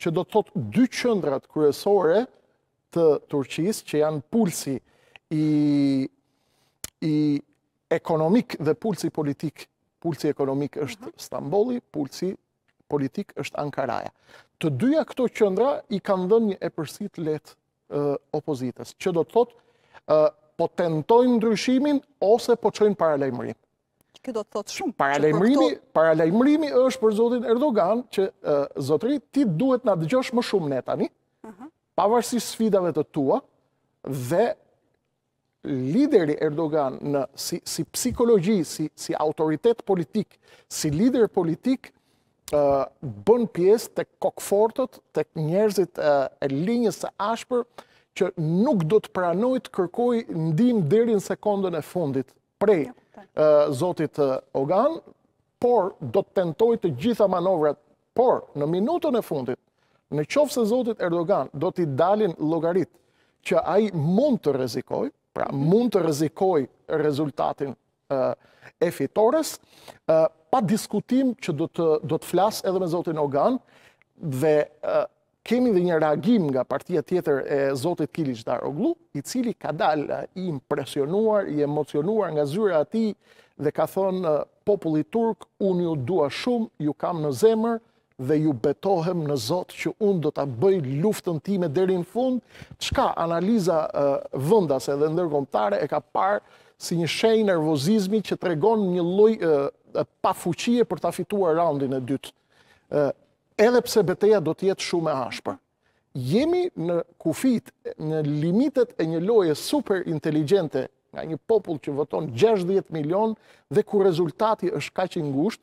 që do të thotë dy qëndrat kryesore të Turqis, që janë pulsi i ekonomik dhe pulsi politik. Pulsi ekonomik është mhm. Stamboli, pulsi politik është Ankaraja. Të dyja këto qëndra i kanë dhe një e përsit let opozites, që do të thotë po tentojnë ndryshimin ose po qënë paralejmërit. Kjo do të thotë shumë. Paralajmërimi, paralajmërimi është për zotin Erdogan që zotëri ti duhet na dëgjosh më shumë ne tani. Ëh. Pavarësisht sfidave të tua dhe lideri Erdogan në si si psikologji, si si autoritet politik, si lider politik bën pjesë tek kokfortët, tek njerëzit e linjës së ashpër që nuk do të pranoj të kërkoj ndim deri në sekondën e fundit prej Zotit Ogan, por do të tentoj të gjitha manovrat, por në minutën e fundit, në qofë se Zotit Erdogan do t'i dalin logarit që a i mund të rezikoj, pra mund të rezikoj rezultatin e fitores, pa diskutim që do të flas edhe me Zotin Ogan, dhe kemi dhe një reagim nga partia tjetër e Zotit Kilic Daroglu, i cili ka dal i impresionuar, i emocionuar nga zyra ati dhe ka thonë populli turk, unë ju dua shumë, ju kam në zemër dhe ju betohem në Zot që unë do të bëj luftën ti me derin fund, qka analiza vëndas edhe ndërgomtare e ka parë si një shenjë nervozizmi që të regon një loj pafuqie për të afituar raundin e dytë edhe pse beteja do të jetë shumë e ashpër. Jemi në kufit, në limitet e një loje super inteligente nga një popull që voton 60 milion dhe ku rezultati është ka që ngusht,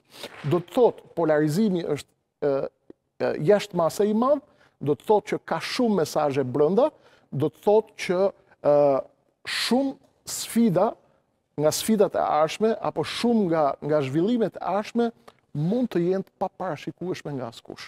do të thotë polarizimi është jashtë mase i madhë, do të thotë që ka shumë mesajë brënda, do të thotë që shumë sfida nga sfidat e ashme apo shumë nga zhvillimet e ashme mund të jendë pa parashikueshme nga askush.